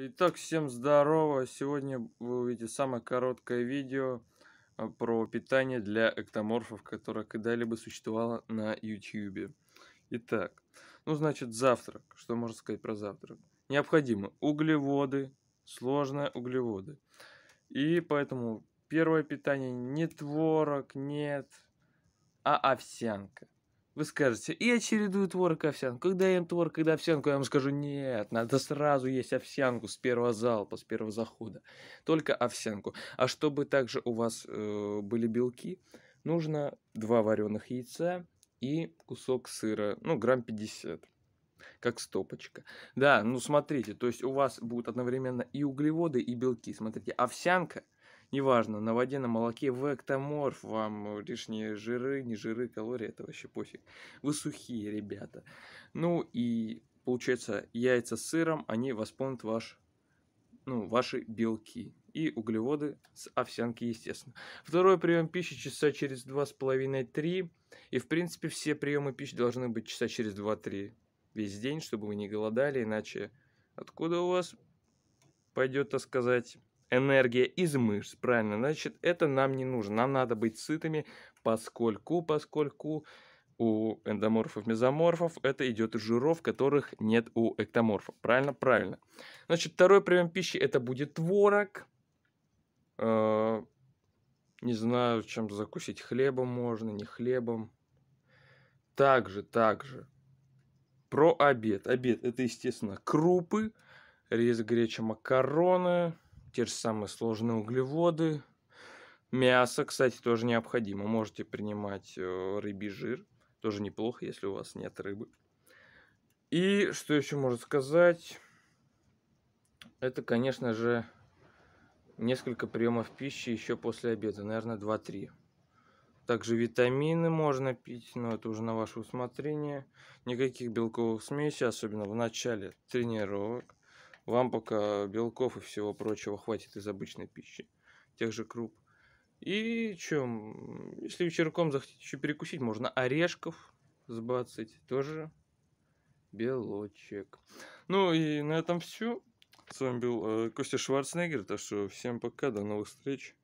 Итак, всем здорово! Сегодня вы увидите самое короткое видео а, про питание для эктоморфов, которое когда-либо существовало на YouTube. Итак, ну значит завтрак. Что можно сказать про завтрак? Необходимы углеводы, сложные углеводы. И поэтому первое питание не творог, нет, а овсянка. Вы скажете, я чередую творог и овсянку. Когда я ем творог, когда овсянку, я вам скажу, нет, надо сразу есть овсянку с первого залпа, с первого захода. Только овсянку. А чтобы также у вас э, были белки, нужно два вареных яйца и кусок сыра, ну, грамм 50 как стопочка. Да, ну смотрите, то есть у вас будут одновременно и углеводы, и белки. Смотрите, овсянка – неважно, на воде, на молоке, вы эктоморф, вам э, лишние жиры, не жиры, калории, это вообще пофиг. Вы сухие, ребята. Ну и получается, яйца с сыром, они восполнят ваш, ну, ваши белки и углеводы с овсянки, естественно. Второй прием пищи часа через 2,5-3. И, в принципе, все приемы пищи должны быть часа через 2-3 весь день, чтобы вы не голодали, иначе откуда у вас пойдет, так сказать, энергия из мышц, правильно, значит, это нам не нужно. Нам надо быть сытыми, поскольку, поскольку у эндоморфов, мезоморфов это идет из жиров, которых нет у эктоморфов. Правильно? Правильно. Значит, второй прием пищи это будет творог. А, не знаю, чем закусить. Хлебом можно, не хлебом. Также, также. Про обед. Обед это, естественно, крупы, рис, греча, макароны те же самые сложные углеводы. Мясо, кстати, тоже необходимо. Можете принимать э, рыбий жир. Тоже неплохо, если у вас нет рыбы. И что еще можно сказать? Это, конечно же, несколько приемов пищи еще после обеда. Наверное, 2-3. Также витамины можно пить, но это уже на ваше усмотрение. Никаких белковых смесей, особенно в начале тренировок. Вам пока белков и всего прочего хватит из обычной пищи, тех же круп. И чем, если вечерком захотите еще перекусить, можно орешков сбацать, тоже белочек. Ну и на этом все. С вами был э, Костя Шварценеггер, так что всем пока, до новых встреч.